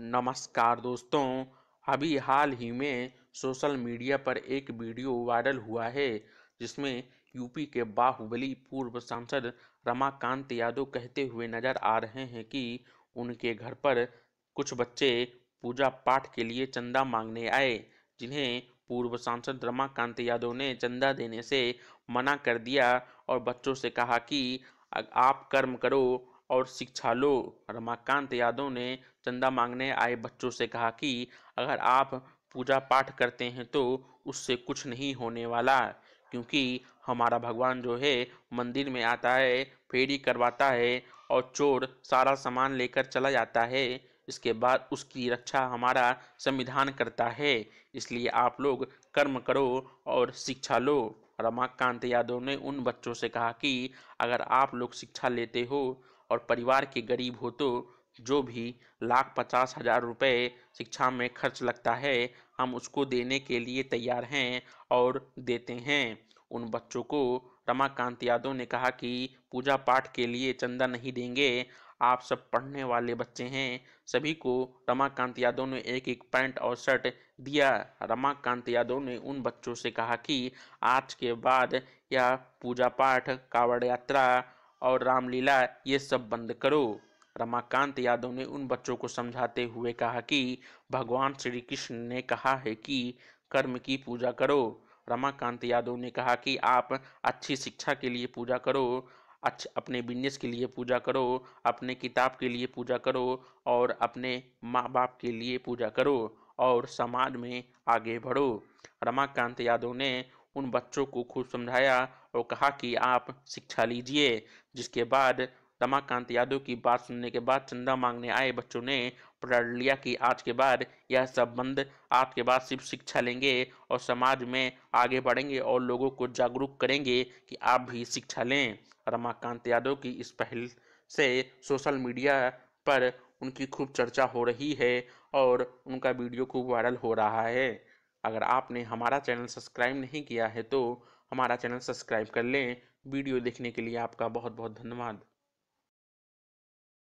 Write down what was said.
नमस्कार दोस्तों अभी हाल ही में सोशल मीडिया पर एक वीडियो वायरल हुआ है जिसमें यूपी के बाहुबली पूर्व सांसद रमाकांत यादव कहते हुए नजर आ रहे हैं कि उनके घर पर कुछ बच्चे पूजा पाठ के लिए चंदा मांगने आए जिन्हें पूर्व सांसद रमाकांत यादव ने चंदा देने से मना कर दिया और बच्चों से कहा कि आप कर्म करो और शिक्षा लो रमाकांत यादव ने चंदा मांगने आए बच्चों से कहा कि अगर आप पूजा पाठ करते हैं तो उससे कुछ नहीं होने वाला क्योंकि हमारा भगवान जो है मंदिर में आता है फेरी करवाता है और चोर सारा सामान लेकर चला जाता है इसके बाद उसकी रक्षा हमारा संविधान करता है इसलिए आप लोग कर्म करो और शिक्षा लो रमाकांत यादव ने उन बच्चों से कहा कि अगर आप लोग शिक्षा लेते हो और परिवार के गरीब हो तो जो भी लाख पचास हजार रुपये शिक्षा में खर्च लगता है हम उसको देने के लिए तैयार हैं और देते हैं उन बच्चों को रमाकांत यादव ने कहा कि पूजा पाठ के लिए चंदा नहीं देंगे आप सब पढ़ने वाले बच्चे हैं सभी को रमाकांत यादव ने एक एक पैंट और शर्ट दिया रमाकांत यादव ने उन बच्चों से कहा कि आज के बाद यह पूजा पाठ कावड़ यात्रा और रामलीला ये सब बंद करो रमाकांत यादव ने उन बच्चों को समझाते हुए कहा कि भगवान श्री कृष्ण ने कहा है कि कर्म की पूजा करो रमाकांत यादव ने कहा कि आप अच्छी शिक्षा के लिए पूजा करो अच्छ अपने बिजनेस के लिए पूजा करो अपने किताब के लिए पूजा करो और अपने माँ बाप के लिए पूजा करो और समाज में आगे बढ़ो रमाकांत यादव ने उन बच्चों को खूब समझाया और कहा कि आप शिक्षा लीजिए जिसके बाद रमाकांत यादव की बात सुनने के बाद चंदा मांगने आए बच्चों ने प्रण लिया कि आज के बाद यह संबंध आज के बाद सिर्फ शिक्षा लेंगे और समाज में आगे बढ़ेंगे और लोगों को जागरूक करेंगे कि आप भी शिक्षा लें रमाकांत यादव की इस पहल से सोशल मीडिया पर उनकी खूब चर्चा हो रही है और उनका वीडियो खूब वायरल हो रहा है अगर आपने हमारा चैनल सब्सक्राइब नहीं किया है तो हमारा चैनल सब्सक्राइब कर लें वीडियो देखने के लिए आपका बहुत बहुत धन्यवाद